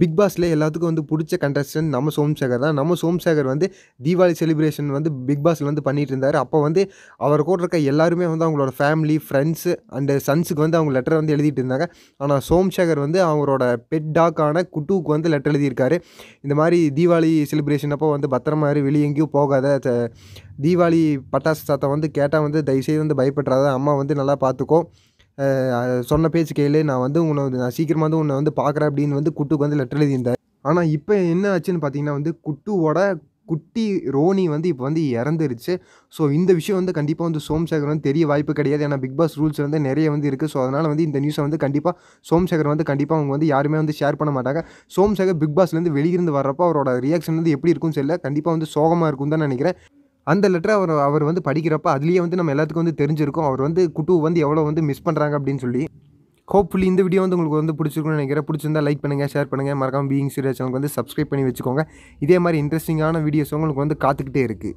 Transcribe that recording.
big பாஸில் எல்லாத்துக்கும் வந்து பிடிச்ச கண்டஸ்டன் நம்ம சோம்சேகர் தான் நம்ம சோம்சேகர் வந்து தீபாவளி செலிப்ரேஷன் வந்து பிக் பாஸில் வந்து பண்ணிகிட்டு இருந்தார் அப்போ வந்து அவர் கூட இருக்க எல்லாருமே வந்து அவங்களோட ஃபேமிலி ஃப்ரெண்ட்ஸு அண்டு சன்ஸுக்கு வந்து அவங்க லெட்டர் வந்து எழுதிட்டு இருந்தாங்க ஆனால் சோம்சேகர் வந்து அவரோட பெட் டாக்கான குட்டுவுக்கு வந்து லெட்டர் எழுதியிருக்காரு இந்த மாதிரி தீபாவளி செலிப்ரேஷன் அப்போ வந்து பத்திரமா வெளியே எங்கேயும் போகாத தீபாவளி பட்டாசு சாத்தம் வந்து கேட்டால் வந்து தயவுசெய்து வந்து பயப்படுறாத அம்மா வந்து நல்லா பார்த்துக்கோ சொன்ன பேச்சு கையிலே நான் வந்து உன்னை நான் சீக்கிரமாக வந்து உன்னை வந்து பார்க்குறேன் அப்படின்னு வந்து குட்டுக்கு வந்து லெட்டர் எழுதியிருந்தார் ஆனால் இப்போ என்ன ஆச்சுன்னு பார்த்தீங்கன்னா வந்து குட்டுவோட குட்டி ரோனி வந்து இப்போ வந்து இறந்துருச்சு ஸோ இந்த விஷயம் வந்து கண்டிப்பாக வந்து சோம்சேகர் வந்து தெரிய வாய்ப்பு கிடையாது ஏன்னா பிக் பாஸ் ரூல்ஸ் வந்து நிறைய வந்து இருக்குது ஸோ அதனால் வந்து இந்த நியூஸை வந்து கண்டிப்பாக சோம்சேகர் வந்து கண்டிப்பாக அவங்க வந்து யாருமே வந்து ஷேர் பண்ண மாட்டாங்க சோம்சேகர் பிக் பாஸ்லேருந்து வெளியிருந்து வர்றப்போ அவரோட ரியாக்ஷன் வந்து எப்படி இருக்கும்னு தெரியல கண்டிப்பாக வந்து சோகமாக இருக்கும் தான் நினைக்கிறேன் அந்த லெட்டரை அவர் அவர் வந்து படிக்கிறப்ப அதுலேயே வந்து நம்ம எல்லாத்துக்கும் வந்து தெரிஞ்சிருக்கும் அவர் வந்து குட்டு வந்து எவ்வளோ வந்து மிஸ் பண்ணுறாங்க அப்படின்னு சொல்லி ஹோப்ஃபுல்லி இந்த வீடியோ வந்து உங்களுக்கு வந்து பிடிச்சிருக்கும்னு நினைக்கிறேன் பிடிச்சிருந்தா லைக் பண்ணுங்கள் ஷேர் பண்ணுங்கள் மறக்காமல் பீயிங் சீரியல் சேனலுக்கு வந்து சப்ஸ்கிரைப் பண்ணி வச்சுக்கோங்க இதே மாதிரி இன்ட்ரெஸ்டிங்கான வீடியோஸ் உங்களுக்கு வந்து காத்துக்கிட்டே இருக்குது